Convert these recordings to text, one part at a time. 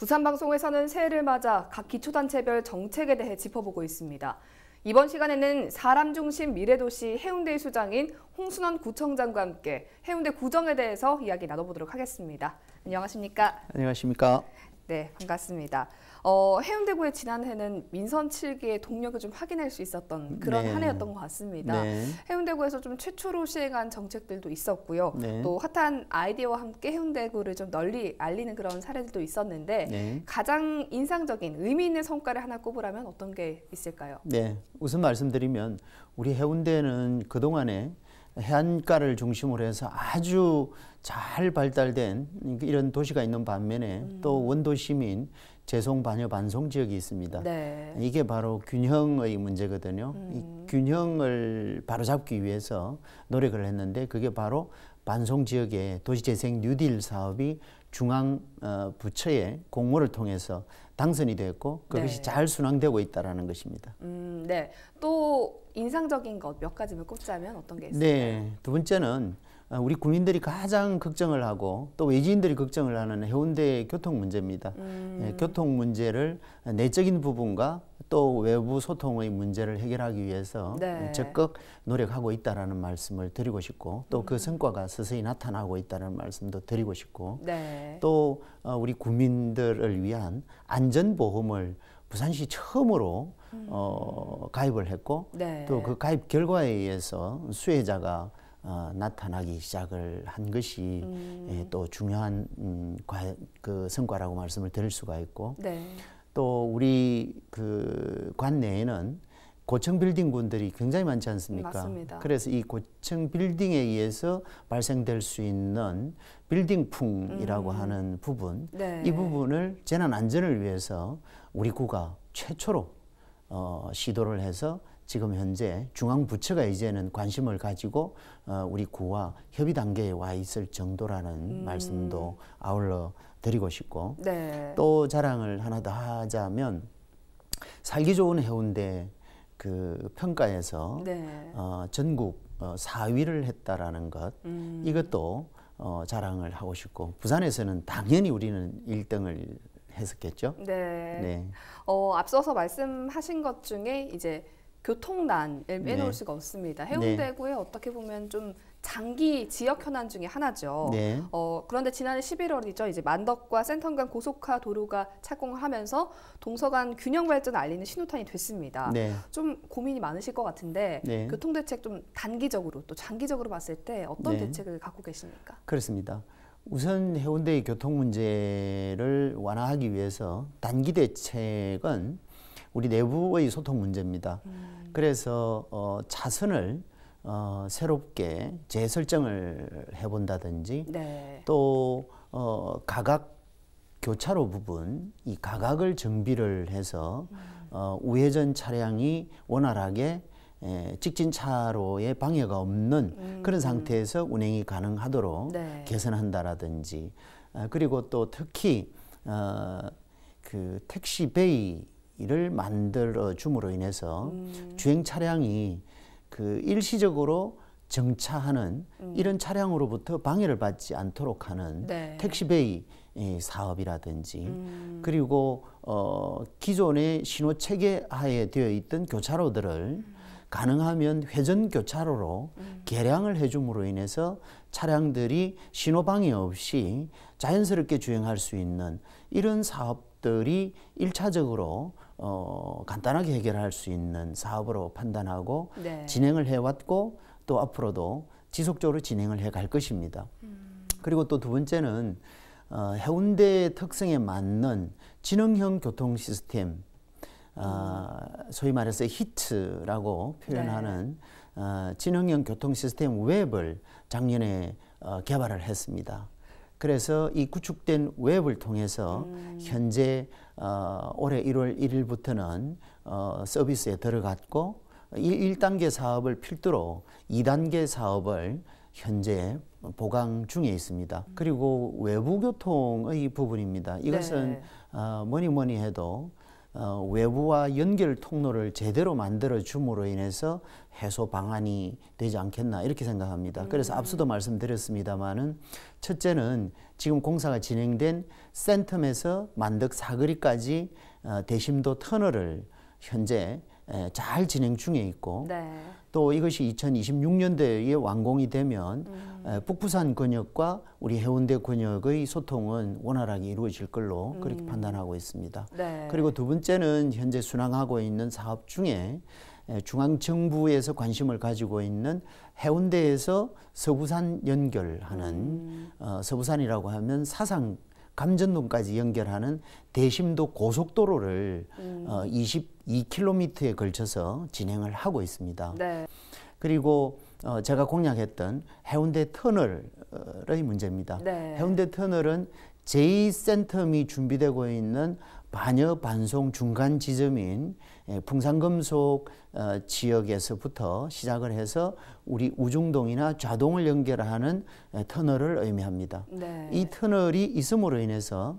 부산방송에서는 새해를 맞아 각 기초단체별 정책에 대해 짚어보고 있습니다. 이번 시간에는 사람 중심 미래도시 해운대 수장인 홍순원 구청장과 함께 해운대 구정에 대해서 이야기 나눠보도록 하겠습니다. 안녕하십니까? 안녕하십니까? 네, 반갑습니다. 어, 해운대구에 지난해는 민선 7기의 동력을 좀 확인할 수 있었던 그런 네. 한 해였던 것 같습니다. 네. 해운대구에서 좀 최초로 시행한 정책들도 있었고요. 네. 또 핫한 아이디어와 함께 해운대구를 좀 널리 알리는 그런 사례들도 있었는데 네. 가장 인상적인 의미 있는 성과를 하나 꼽으라면 어떤 게 있을까요? 네, 우선 말씀드리면 우리 해운대는 그동안에 해안가를 중심으로 해서 아주 잘 발달된 이런 도시가 있는 반면에 음. 또 원도시민 재송 반여 반송 지역이 있습니다. 네. 이게 바로 균형의 문제거든요. 음. 이 균형을 바로잡기 위해서 노력을 했는데 그게 바로 반송 지역의 도시재생 뉴딜 사업이 중앙 어, 부처의 공모를 통해서 당선이 되었고 그것이 네. 잘 순항되고 있다라는 것입니다. 음, 네. 또 인상적인 것 몇 가지를 꼽자면 어떤 게 있을까요? 네. 두 번째는 아, 우리 국민들이 가장 걱정을 하고 또 외지인들이 걱정을 하는 해운대 교통 문제입니다. 음. 예, 교통 문제를 내적인 부분과 또 외부 소통의 문제를 해결하기 위해서 네. 적극 노력하고 있다라는 말씀을 드리고 싶고 또그 음. 성과가 서서히 나타나고 있다는 말씀도 드리고 싶고 네. 또 어, 우리 국민들을 위한 안전보험을 부산시 처음으로 음. 어, 가입을 했고 네. 또그 가입 결과에 의해서 수혜자가 어, 나타나기 시작을 한 것이 예, 음. 예, 또 중요한 음, 과, 그 성과라고 말씀을 드릴 수가 있고 네. 또 우리 그 관내에는 고층 빌딩군들이 굉장히 많지 않습니까? 맞습니다. 그래서 이 고층 빌딩에 의해서 발생될 수 있는 빌딩풍이라고 음. 하는 부분, 네. 이 부분을 재난 안전을 위해서 우리 구가 최초로 어, 시도를 해서 지금 현재 중앙부처가 이제는 관심을 가지고 어, 우리 구와 협의 단계에 와 있을 정도라는 음. 말씀도 아울러 드리고 싶고 네. 또 자랑을 하나 더 하자면 살기 좋은 해운대 그 평가에서 네. 어, 전국 어, 4위를 했다라는 것 음. 이것도 어, 자랑을 하고 싶고 부산에서는 당연히 우리는 1등을 했었겠죠. 네. 네. 어, 앞서서 말씀하신 것 중에 이제 교통난을 네. 빼놓을 네. 수가 없습니다. 네. 해운대구에 어떻게 보면 좀 장기 지역 현안 중에 하나죠. 네. 어, 그런데 지난해 11월이죠. 이제 만덕과 센텀간 고속화 도로가 착공을 하면서 동서간 균형 발전 알리는 신호탄이 됐습니다. 네. 좀 고민이 많으실 것 같은데 네. 교통 대책 좀 단기적으로 또 장기적으로 봤을 때 어떤 네. 대책을 갖고 계십니까? 그렇습니다. 우선 해운대의 교통 문제를 완화하기 위해서 단기 대책은 우리 내부의 소통 문제입니다. 음. 그래서 어, 자선을 어, 새롭게 재설정을 해본다든지 네. 또 어, 가각 교차로 부분 이 가각을 정비를 해서 음. 어, 우회전 차량이 원활하게 에, 직진 차로의 방해가 없는 음. 그런 상태에서 운행이 가능하도록 네. 개선한다라든지 아, 그리고 또 특히 어, 그 택시베이 이를 만들어 줌으로 인해서 음. 주행 차량이 그 일시적으로 정차하는 음. 이런 차량으로부터 방해를 받지 않도록 하는 네. 택시베이 예, 사업이라든지 음. 그리고 어, 기존의 신호 체계 하에 되어 있던 교차로들을 음. 가능하면 회전 교차로로 음. 개량을 해줌으로 인해서 차량들이 신호 방해 없이 자연스럽게 주행할 수 있는 이런 사업들이 일차적으로 어, 간단하게 해결할 수 있는 사업으로 판단하고 네. 진행을 해왔고 또 앞으로도 지속적으로 진행을 해갈 것입니다. 음. 그리고 또 두 번째는 어, 해운대의 특성에 맞는 지능형 교통 시스템, 어, 음. 소위 말해서 히트라고 표현하는 네. 어, 지능형 교통 시스템 웹을 작년에 어, 개발을 했습니다. 그래서 이 구축된 웹을 통해서 음. 현재 어, 올해 1월 1일부터는 어, 서비스에 들어갔고 1, 1단계 사업을 필두로 2단계 사업을 현재 보강 중에 있습니다. 그리고 외부 교통의 부분입니다. 이것은 네. 어, 뭐니 뭐니 해도 어, 외부와 연결 통로를 제대로 만들어 줌으로 인해서 해소 방안이 되지 않겠나 이렇게 생각합니다. 음. 그래서 앞서도 말씀드렸습니다만은 첫째는 지금 공사가 진행된 센텀에서 만덕 사거리까지 어, 대심도 터널을 현재 잘 진행 중에 있고 네. 또 이것이 2026년대에 완공이 되면 음. 북부산 권역과 우리 해운대 권역의 소통은 원활하게 이루어질 걸로 그렇게 음. 판단하고 있습니다. 네. 그리고 두 번째는 현재 순항하고 있는 사업 중에 중앙정부에서 관심을 가지고 있는 해운대에서 서부산 연결하는 음. 어, 서부산이라고 하면 사상 감전동까지 연결하는 대심도 고속도로를 음. 어, 22km에 걸쳐서 진행을 하고 있습니다. 네. 그리고 어, 제가 공략했던 해운대 터널의 문제입니다. 네. 해운대 터널은 제2센텀이 준비되고 있는 반여 반송 중간 지점인 예, 풍산금속 어, 지역에서부터 시작을 해서 우리 우중동이나 좌동을 연결하는 예, 터널을 의미합니다. 네. 이 터널이 있음으로 인해서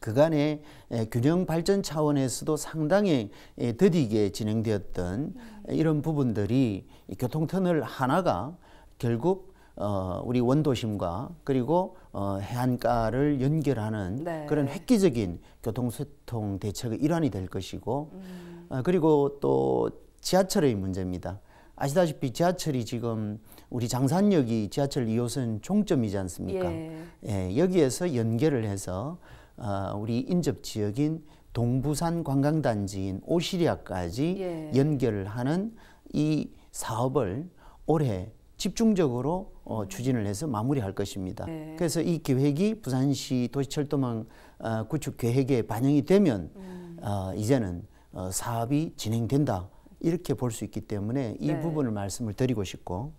그간의 예, 균형 발전 차원에서도 상당히 더디게 진행되었던 이런 부분들이 교통 터널 하나가 결국 어, 우리 원도심과 그리고 어, 해안가를 연결하는 네. 그런 획기적인 교통소통 대책의 일환이 될 것이고 음. 아, 그리고 또 지하철의 문제입니다. 아시다시피 지하철이 지금 우리 장산역이 지하철 2호선 종점이지 않습니까? 예. 예 여기에서 연결을 해서 어, 우리 인접 지역인 동부산 관광단지인 오시리아까지 예. 연결 하는 이 사업을 올해 집중적으로 어, 추진을 해서 마무리할 것입니다. 예. 그래서 이 계획이 부산시 도시철도망 어, 구축 계획에 반영이 되면 음. 어, 이제는 어, 사업이 진행된다 이렇게 볼 수 있기 때문에 이 네. 부분을 말씀을 드리고 싶고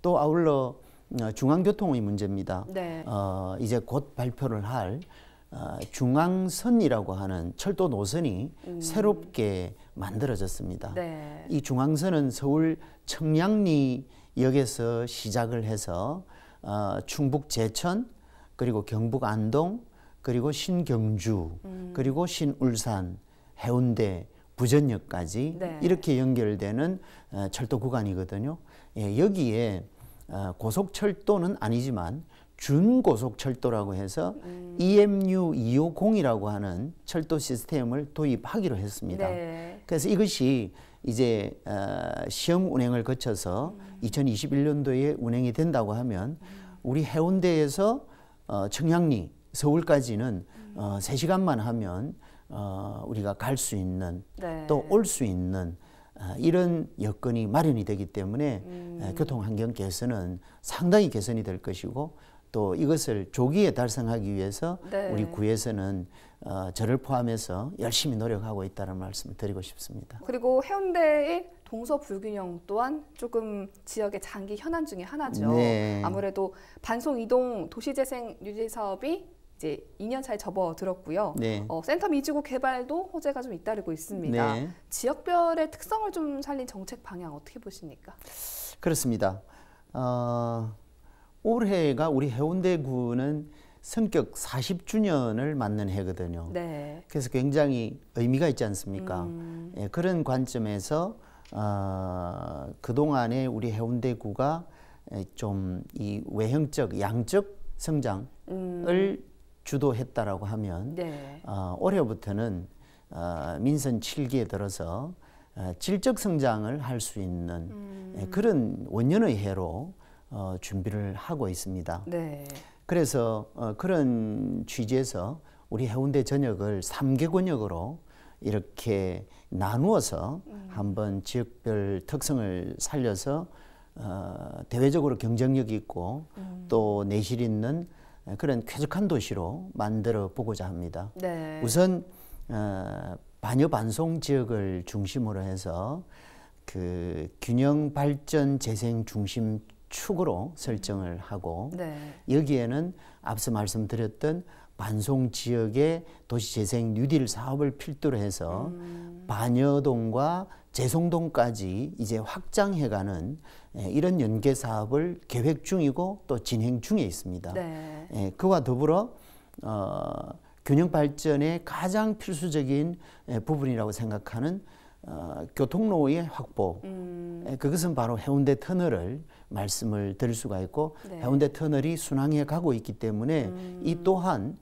또 아울러 어, 중앙교통의 문제입니다. 네. 어, 이제 곧 발표를 할 어, 중앙선이라고 하는 철도 노선이 음. 새롭게 만들어졌습니다. 네. 이 중앙선은 서울 청량리 역에서 시작을 해서 어, 충북 제천 그리고 경북 안동 그리고 신경주 음. 그리고 신울산 해운대 부전역까지 네. 이렇게 연결되는 어, 철도 구간이거든요. 예, 여기에 어, 고속철도는 아니지만 준고속철도라고 해서 음. EMU 250이라고 하는 철도 시스템을 도입하기로 했습니다. 네. 그래서 이것이 이제 어, 시험 운행을 거쳐서 음. 2021년도에 운행이 된다고 하면 음. 우리 해운대에서 청량리 서울까지는 음. 3시간만 하면 어, 우리가 갈 수 있는 네. 또올 수 있는 어, 이런 여건이 마련이 되기 때문에 어, 음. 교통 환경 개선은 상당히 개선이 될 것이고 또 이것을 조기에 달성하기 위해서 네. 우리 구에서는 어, 저를 포함해서 열심히 노력하고 있다는 말씀을 드리고 싶습니다. 그리고 해운대의 동서 불균형 또한 조금 지역의 장기 현안 중의 하나죠. 네. 아무래도 반송 이동 도시재생 유지 사업이 이제 2년 차에 접어들었고요. 네. 어, 센터 미주고 개발도 호재가 좀 잇따르고 있습니다. 네. 지역별의 특성을 좀 살린 정책 방향 어떻게 보십니까? 그렇습니다. 어, 올해가 우리 해운대구는 성격 40주년을 맞는 해거든요. 네. 그래서 굉장히 의미가 있지 않습니까? 음. 예, 그런 관점에서 어, 그동안에 우리 해운대구가 예, 좀이 외형적, 양적 성장을 음. 주도했다라고 하면 네. 어, 올해부터는 어, 민선 7기에 들어서 어, 질적 성장을 할 수 있는 음. 예, 그런 원년의 해로 어, 준비를 하고 있습니다. 네. 그래서 어, 그런 취지에서 우리 해운대 전역을 3개 권역으로 이렇게 나누어서 음. 한번 지역별 특성을 살려서 어, 대외적으로 경쟁력 있고 음. 또 내실 있는 예, 그런 쾌적한 도시로 만들어 보고자 합니다. 네. 우선 어, 반여 반송 지역을 중심으로 해서 그 균형 발전 재생 중심 축으로 설정을 하고 네. 여기에는 앞서 말씀드렸던 반송 지역의 도시재생 뉴딜 사업을 필두로 해서 음. 반여동과 재송동까지 이제 확장해가는 예, 이런 연계 사업을 계획 중이고 또 진행 중에 있습니다. 네. 예, 그와 더불어 어, 균형 발전의 가장 필수적인 예, 부분이라고 생각하는 어, 교통로의 확보. 음. 그것은 바로 해운대 터널을 말씀을 드릴 수가 있고 네. 해운대 터널이 순항해 가고 있기 때문에 음. 이 또한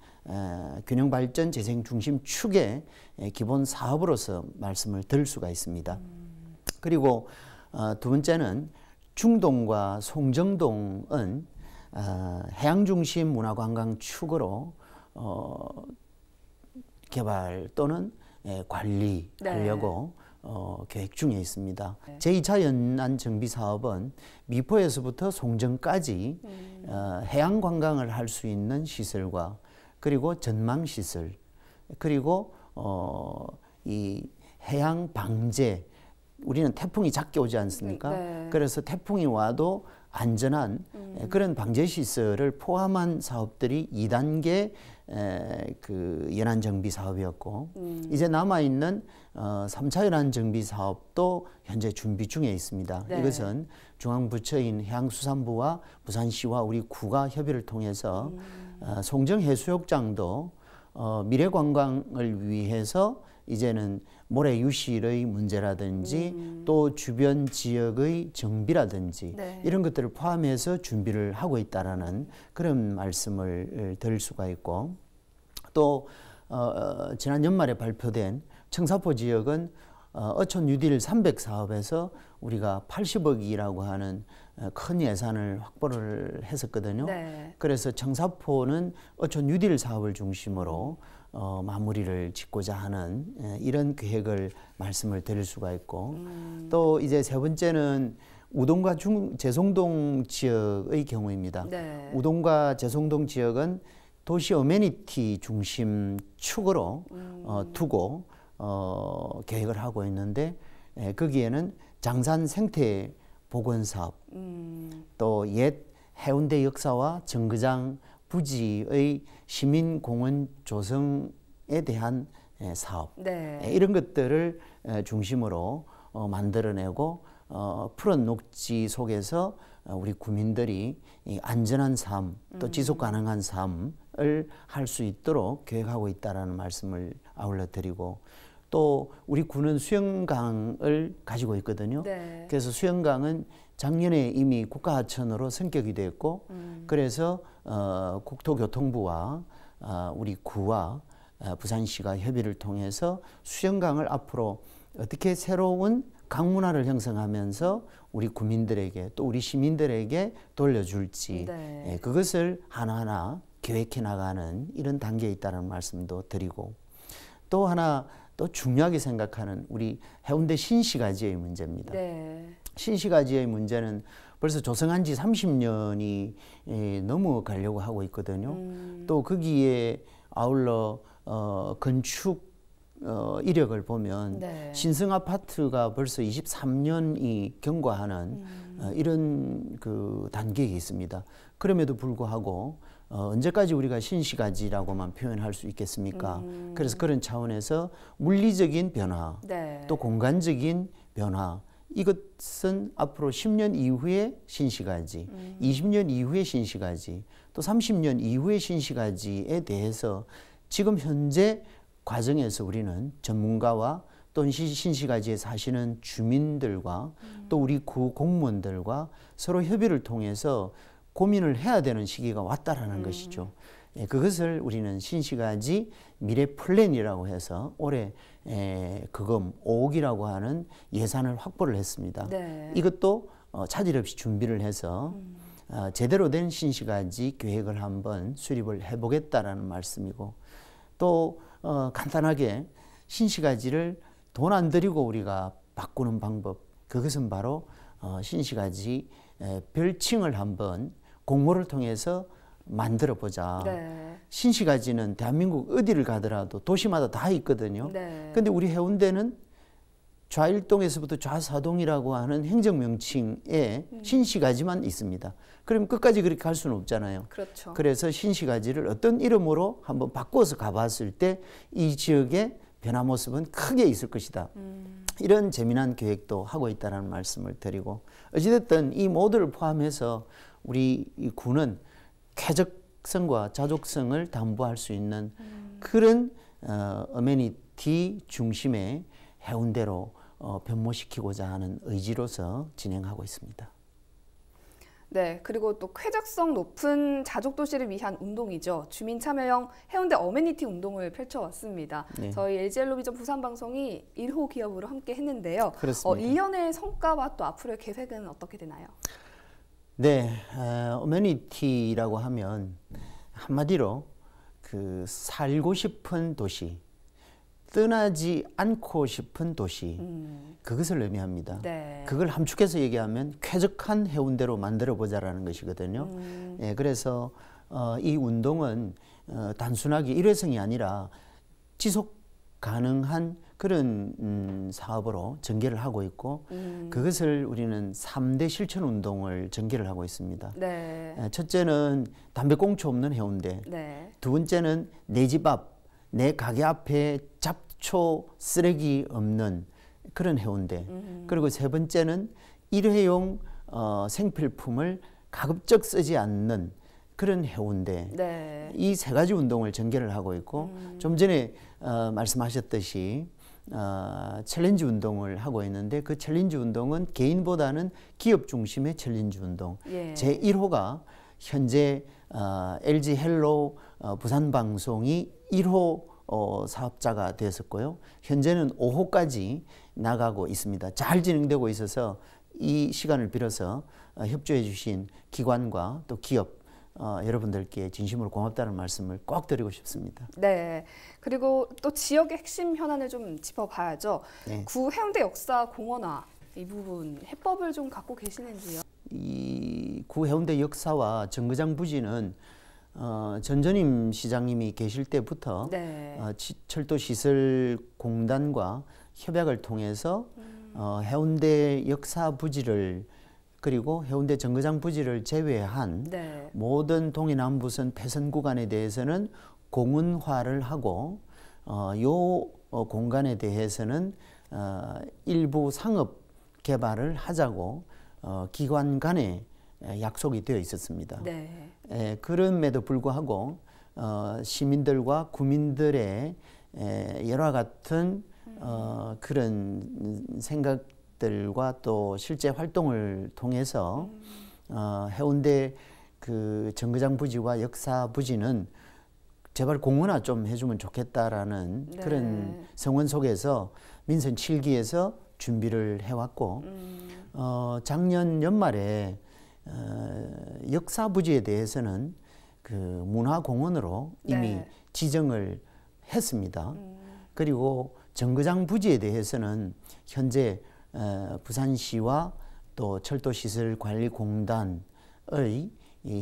균형 발전 재생 중심 축의 기본 사업으로서 말씀을 들 수가 있습니다. 그리고 어, 두 번째는 중동과 송정동은 어, 해양 중심 문화 관광 축으로 어, 개발 또는 관리하려고 네. 계획 중에 있습니다. 네. 제2차 연안 정비 사업은 미포에서부터 송정까지 음. 해양 관광을 할 수 있는 시설과 그리고 전망시설, 그리고 어, 이 해양 방제, 우리는 태풍이 작게 오지 않습니까? 네. 그래서 태풍이 와도 안전한 음. 그런 방제 시설을 포함한 사업들이 2단계 그 연안 정비 사업이었고 음. 이제 남아 있는 어, 3차 연안 정비 사업도 현재 준비 중에 있습니다. 네. 이것은 중앙부처인 해양수산부와 부산시와 우리 구가 협의를 통해서 음. 어, 송정 해수욕장도 어, 미래관광을 위해서 이제는 모래 유실의 문제라든지 음. 또 주변 지역의 정비라든지 네. 이런 것들을 포함해서 준비를 하고 있다라는 그런 말씀을 들 어, 수가 있고 또 어, 어, 지난 연말에 발표된 청사포 지역은 어, 어촌 뉴딜 300 사업에서 우리가 80억이라고 하는 어, 큰 예산을 확보를 했었거든요. 네. 그래서 청사포는 어촌 뉴딜 사업을 중심으로 음. 어, 마무리를 짓고자 하는 예, 이런 계획을 말씀을 드릴 수가 있고 음. 또 이제 세 번째는 우동과 중, 재송동 지역의 경우입니다. 네. 우동과 재송동 지역은 도시 어메니티 중심 축으로 음. 어, 두고 어, 계획을 하고 있는데 에, 예, 거기에는 장산 생태 복원 사업 음. 또옛 해운대 역사와 정거장 부지의 시민공원 조성에 대한 예, 사업 네. 예, 이런 것들을 예, 중심으로 어, 만들어내고 어, 푸른 녹지 속에서 어, 우리 구민들이 안전한 삶, 또 음. 지속 가능한 삶을 할 수 있도록 계획하고 있다라는 말씀을 아울러 드리고 또 우리 군은 수영강을 가지고 있거든요. 네. 그래서 수영강은 작년에 이미 국가하천으로 성격이 되었고 음. 그래서 어, 국토교통부와 어, 우리 구와 어, 부산시가 협의를 통해서 수영강을 앞으로 어떻게 새로운 강문화를 형성하면서 우리 국민들에게 또 우리 시민들에게 돌려줄지 네. 예, 그것을 하나하나 계획해 나가는 이런 단계에 있다는 말씀도 드리고 또 하나 또 중요하게 생각하는 우리 해운대 신시가지의 문제입니다. 네. 신시가지의 문제는 벌써 조성한 지 30년이 예, 넘어가려고 하고 있거든요. 음. 또 거기에 아울러 어, 건축 어, 이력을 보면 네. 신승 아파트가 벌써 23년이 경과하는 어, 음. 어, 이런 그 단계에 있습니다. 그럼에도 불구하고 어, 언제까지 우리가 신시가지라고만 표현할 수 있겠습니까? 음. 그래서 그런 차원에서 물리적인 변화, 네. 또 공간적인 변화, 이것은 앞으로 10년 이후의 신시가지, 음. 20년 이후의 신시가지, 또 30년 이후의 신시가지에 대해서 지금 현재 과정에서 우리는 전문가와 또는 신시가지에 사시는 주민들과 음. 또 우리 구 공무원들과 서로 협의를 통해서 고민을 해야 되는 시기가 왔다라는 음. 것이죠. 예, 그것을 우리는 신시가지 미래 플랜이라고 해서 올해 예, 그금 5억이라고 하는 예산을 확보를 했습니다. 네. 이것도 어, 차질 없이 준비를 해서 음. 어, 제대로 된 신시가지 계획을 한번 수립을 해보겠다라는 말씀이고 또 어, 간단하게 신시가지를 돈 안 들이고 우리가 바꾸는 방법 그것은 바로 신시가지 별칭을 한번 공모를 통해서 만들어 보자. 네. 신시가지는 대한민국 어디를 가더라도 도시마다 다 있거든요. 그런데 네. 우리 해운대는 좌일동에서부터 좌사동이라고 하는 행정명칭에 음. 신시가지만 있습니다. 그럼 끝까지 그렇게 갈 수는 없잖아요. 그렇죠. 그래서 신시가지를 어떤 이름으로 한번 바꿔서 가봤을 때 이 지역의 변화 모습은 크게 있을 것이다. 음. 이런 재미난 계획도 하고 있다는 말씀을 드리고 어찌됐든 이 모두를 포함해서 우리 이 군은 쾌적성과 자족성을 담보할 수 있는 음. 그런 어, 어메니티 중심의 해운대로 어, 변모시키고자 하는 의지로서 진행하고 있습니다. 네, 그리고 또 쾌적성 높은 자족도시를 위한 운동이죠. 주민 참여형 해운대 어메니티 운동을 펼쳐왔습니다. 네. 저희 LG엘로비전 부산방송이 1호 기업으로 함께 했는데요. 그렇습니다. 어, 1년의 성과와 또 앞으로의 계획은 어떻게 되나요? 네, 어, 어메니티라고 하면 한마디로 그 살고 싶은 도시, 떠나지 않고 싶은 도시, 음. 그것을 의미합니다. 네. 그걸 함축해서 얘기하면 쾌적한 해운대로 만들어 보자라는 것이거든요. 음. 예, 그래서 어, 이 운동은 어, 단순하게 일회성이 아니라 지속 가능한 그런 음, 사업으로 전개를 하고 있고 음. 그것을 우리는 삼대 실천 운동을 전개를 하고 있습니다. 네. 아, 첫째는 담배 꽁초 없는 해운대. 네. 두 번째는 내 집 앞, 내 가게 앞에 잡초 쓰레기 없는 그런 해운대. 음. 그리고 세 번째는 일회용 어, 생필품을 가급적 쓰지 않는 그런 해운대 네. 이 세 가지 운동을 전개를 하고 있고 음. 좀 전에 어, 말씀하셨듯이 어, 챌린지 운동을 하고 있는데 그 챌린지 운동은 개인보다는 기업 중심의 챌린지 운동. 예. 제 1호가 현재 어, LG 헬로 어, 부산 방송이 1호 어, 사업자가 되었었고요. 현재는 5호까지 나가고 있습니다. 잘 진행되고 있어서 이 시간을 빌어서 어, 협조해 주신 기관과 또 기업 어, 여러분들께 진심으로 고맙다는 말씀을 꼭 드리고 싶습니다. 네. 그리고 또 지역의 핵심 현안을 좀 짚어봐야죠. 네. 구 해운대 역사 공원화 이 부분 해법을 좀 갖고 계시는지요? 이구 해운대 역사와 정거장 부지는 어, 전전임 시장님이 계실 때부터 네. 어, 철도시설공단과 협약을 통해서 음. 어, 해운대 역사 부지를 그리고 해운대 정거장 부지를 제외한 네. 모든 동해남부선 폐선 구간에 대해서는 공은화를 하고 어, 요 어, 공간에 대해서는 어, 일부 상업 개발을 하자고 어, 기관 간에 약속이 되어 있었습니다. 네. 에, 그럼에도 불구하고 어, 시민들과 구민들의 에, 여러 같은 어, 그런 생각 것들과 또 실제 활동을 통해서 음. 어, 해운대 그 정거장 부지와 역사 부지는 제발 공원화좀 해주면 좋겠다라는 네. 그런 성원 속에서 민선 7기에서 준비를 해왔고 음. 어, 작년 연말에 어, 역사 부지에 대해서는 그 문화공원으로 네. 이미 네. 지정을 했습니다. 음. 그리고 정거장 부지에 대해서는 현재 어, 부산시와 또 철도시설관리공단의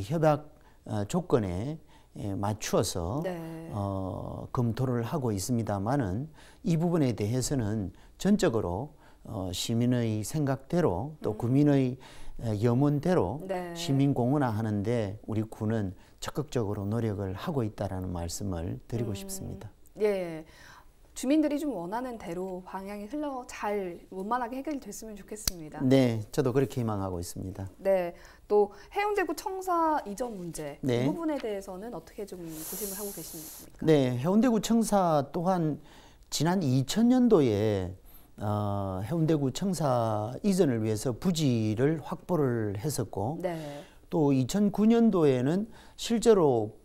협약 어, 조건에 예, 맞추어서 네. 어, 검토를 하고 있습니다만은 이 부분에 대해서는 전적으로 어, 시민의 생각대로 또 음. 국민의 어, 염원대로 네. 시민 공원화하는데 우리 군은 적극적으로 노력을 하고 있다라는 말씀을 드리고 음. 싶습니다. 예. 주민들이 좀 원하는 대로 방향이 흘러 잘 원만하게 해결 됐으면 좋겠습니다. 네, 저도 그렇게 희망하고 있습니다. 네, 또 해운대구 청사 이전 문제 그 네. 이 부분에 대해서는 어떻게 좀 고심을 하고 계십니까? 네, 해운대구 청사 또한 지난 2000년도에 어, 해운대구 청사 이전을 위해서 부지를 확보를 했었고 네. 또 2009년도에는 실제로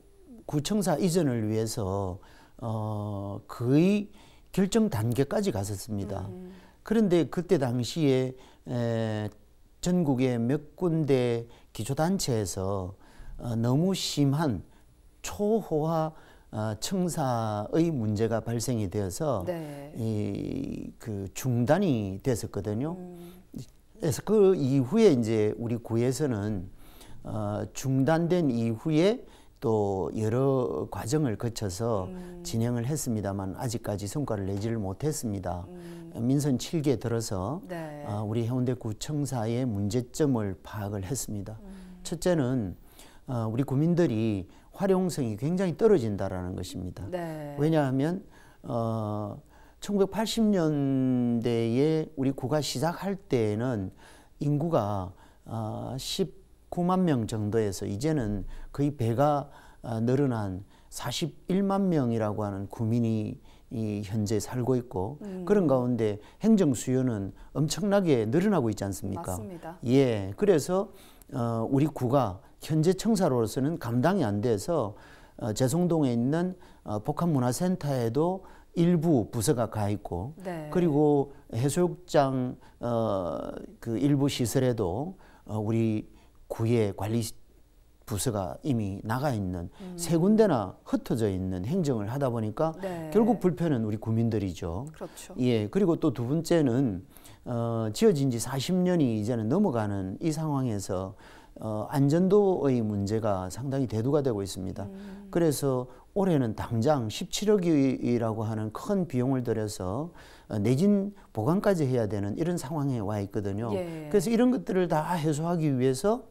구청사 이전을 위해서 어, 거의 결정 단계까지 갔었습니다. 음. 그런데 그때 당시에 에, 전국의 몇 군데 기초단체에서 어, 너무 심한 초호화 어, 청사의 문제가 발생이 되어서 네. 이그 중단이 됐었거든요. 음. 그래서 그 이후에 이제 우리 구에서는 어, 중단된 이후에 또 여러 과정을 거쳐서 음. 진행을 했습니다만 아직까지 성과를 내지를 못했습니다. 음. 민선 7기에 들어서 네. 어, 우리 해운대 구청사의 문제점을 파악을 했습니다. 음. 첫째는 어, 우리 구민들이 활용성이 굉장히 떨어진다라는 것입니다. 네. 왜냐하면 어, 1980년대에 우리 구가 시작할 때에는 인구가 어, 10 9만 명 정도에서 이제는 거의 배가 아, 늘어난 41만 명이라고 하는 국민이 현재 살고 있고 음. 그런 가운데 행정 수요는 엄청나게 늘어나고 있지 않습니까? 맞습니다. 예, 그래서 어, 우리 구가 현재 청사로서는 감당이 안 돼서 어, 제송동에 있는 어, 복합문화센터에도 일부 부서가 가 있고 네. 그리고 해수욕장 어, 그 일부 시설에도 어, 우리 구의 관리 부서가 이미 나가 있는 음. 세 군데나 흩어져 있는 행정을 하다 보니까 네. 결국 불편은 우리 국민들이죠. 그렇죠. 예. 그리고 또 두 번째는 어, 지어진 지 40년이 이제는 넘어가는 이 상황에서 어, 안전도의 문제가 상당히 대두가 되고 있습니다. 음. 그래서 올해는 당장 17억이라고 하는 큰 비용을 들여서 어, 내진 보강까지 해야 되는 이런 상황에 와 있거든요. 예. 그래서 이런 것들을 다 해소하기 위해서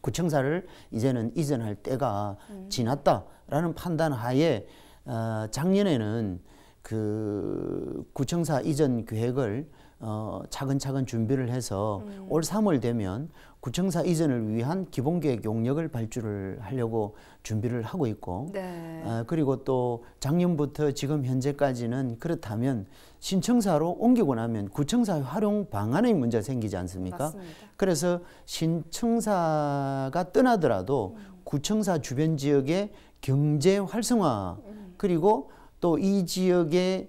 구청사를 이제는 이전할 때가 음. 지났다라는 판단 하에 어, 작년에는 그 구청사 이전 계획을 어, 차근차근 준비를 해서 음. 올 3월 되면 구청사 이전을 위한 기본계획 용역을 발주를 하려고 준비를 하고 있고 네. 어, 그리고 또 작년부터 지금 현재까지는 그렇다면 신청사로 옮기고 나면 구청사 활용 방안의 문제가 생기지 않습니까? 맞습니다. 그래서 신청사가 떠나더라도 음. 구청사 주변 지역의 경제 활성화 음. 그리고 또 이 지역의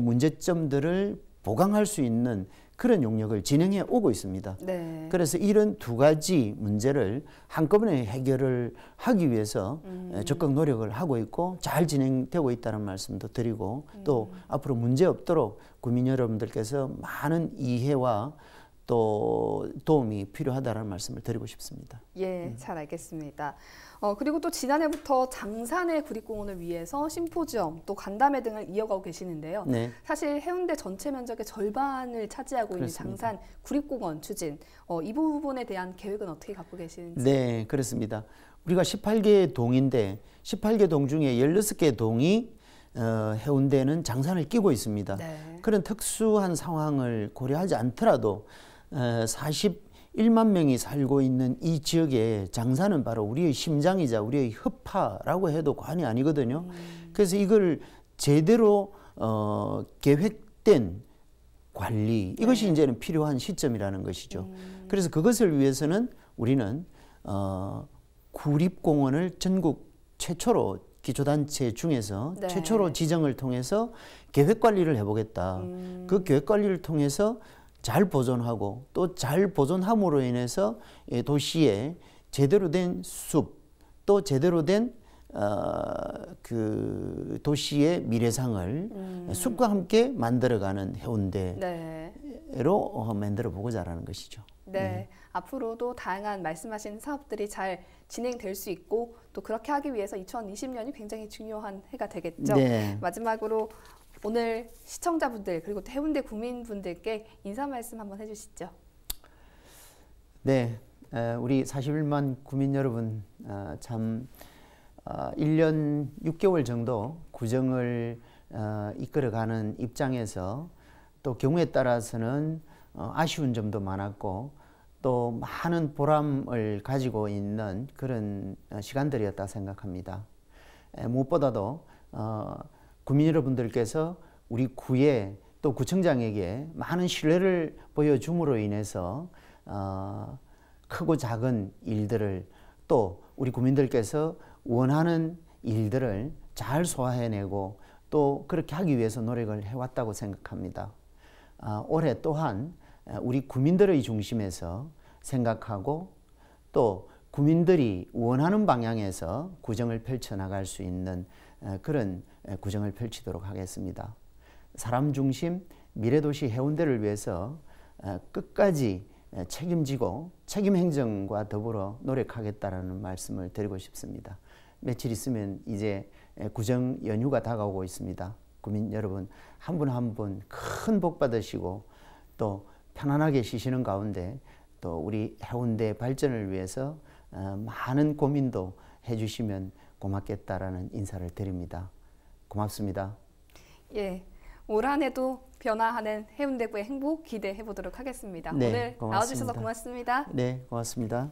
문제점들을 보강할 수 있는 그런 용역을 진행해 오고 있습니다. 네. 그래서 이런 두 가지 문제를 한꺼번에 해결을 하기 위해서 음. 적극 노력을 하고 있고 잘 진행되고 있다는 말씀도 드리고 음. 또 앞으로 문제 없도록 국민 여러분들께서 많은 이해와 또 도움이 필요하다라는 말씀을 드리고 싶습니다. 예, 음. 잘 알겠습니다. 어, 그리고 또 지난해부터 장산의 구립공원을 위해서 심포지엄 또 간담회 등을 이어가고 계시는데요. 네. 사실 해운대 전체 면적의 절반을 차지하고 그렇습니다. 있는 장산 구립공원 추진 어, 이 부분에 대한 계획은 어떻게 갖고 계시는지? 네, 그렇습니다. 우리가 18개 동인데 18개 동 중에 16개 동이 어, 해운대는 장산을 끼고 있습니다. 네. 그런 특수한 상황을 고려하지 않더라도 41만 어, 명이 살고 있는 이 지역의 장사는 바로 우리의 심장이자 우리의 흡파라고 해도 관이 아니거든요. 음. 그래서 이걸 제대로 어, 계획된 관리 이것이 네. 이제는 필요한 시점이라는 것이죠. 음. 그래서 그것을 위해서는 우리는 어, 구립공원을 전국 최초로 기초단체 중에서 네. 최초로 지정을 통해서 계획 관리를 해보겠다. 음. 그 계획 관리를 통해서 잘 보존하고 또 잘 보존함으로 인해서 도시에 제대로 된 숲, 또 제대로 된 어, 그 도시의 미래상을 음. 숲과 함께 만들어가는 해운대로 네. 어, 만들어 보고자하는 것이죠. 네. 네. 앞으로도 다양한 말씀하신 사업들이 잘 진행될 수 있고 또 그렇게 하기 위해서 2020년이 굉장히 중요한 해가 되겠죠. 네. 마지막으로 오늘 시청자분들 그리고 해운대 구민분들께 인사 말씀 한번 해주시죠. 네, 우리 41만 구민 여러분 어, 참 1년 어, 6개월 정도 구정을 어, 이끌어가는 입장에서 또 경우에 따라서는 아쉬운 점도 많았고 또 많은 보람을 가지고 있는 그런 시간들이었다 생각합니다. 무엇보다도 국민 여러분들께서 우리 구에 또 구청장에게 많은 신뢰를 보여줌으로 인해서 어, 크고 작은 일들을 또 우리 국민들께서 원하는 일들을 잘 소화해내고 또 그렇게 하기 위해서 노력을 해왔다고 생각합니다. 아, 올해 또한 어, 우리 국민들의 중심에서 생각하고 또 국민들이 원하는 방향에서 구정을 펼쳐나갈 수 있는 어, 그런 예, 구정을 펼치도록 하겠습니다. 사람 중심 미래도시 해운대를 위해서 어, 끝까지 예, 책임지고 책임 행정과 더불어 노력하겠다라는 말씀을 드리고 싶습니다. 며칠 있으면 이제 예, 구정 연휴가 다가오고 있습니다. 국민 여러분 한 분 한 분 큰 복 받으시고 또 편안하게 쉬시는 가운데 또 우리 해운대 발전을 위해서 어, 많은 고민도 해주시면 고맙겠다라는 인사를 드립니다. 고맙습니다. 예. 올 한해도 변화하는 해운대구의 행복 기대해 보도록 하겠습니다. 네, 오늘 고맙습니다. 나와주셔서 고맙습니다. 네, 고맙습니다.